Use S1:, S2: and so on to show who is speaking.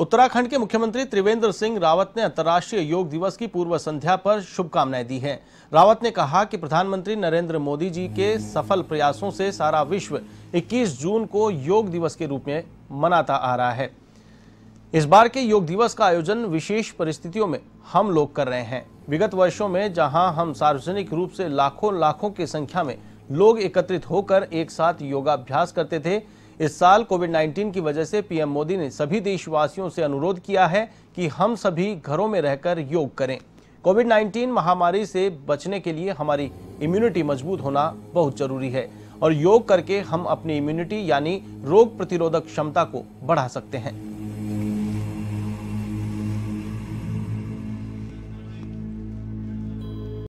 S1: उत्तराखंड के मुख्यमंत्री त्रिवेंद्र सिंह रावत ने अंतर्राष्ट्रीय योग दिवस की पूर्व संध्या पर शुभकामनाएं दी हैं रावत ने कहा कि प्रधानमंत्री नरेंद्र मोदी जी के सफल प्रयासों से सारा विश्व 21 जून को योग दिवस के रूप में मनाता आ रहा है इस बार के योग दिवस का आयोजन विशेष परिस्थितियों में हम लोग कर रहे हैं विगत वर्षो में जहाँ हम सार्वजनिक रूप से लाखों लाखों की संख्या में लोग एकत्रित होकर एक साथ योगाभ्यास करते थे इस साल कोविड 19 की वजह से पीएम मोदी ने सभी देशवासियों से अनुरोध किया है कि हम सभी घरों में रहकर योग करें कोविड 19 महामारी से बचने के लिए हमारी इम्यूनिटी मजबूत होना बहुत जरूरी है और योग करके हम अपनी इम्यूनिटी यानी रोग प्रतिरोधक क्षमता को बढ़ा सकते हैं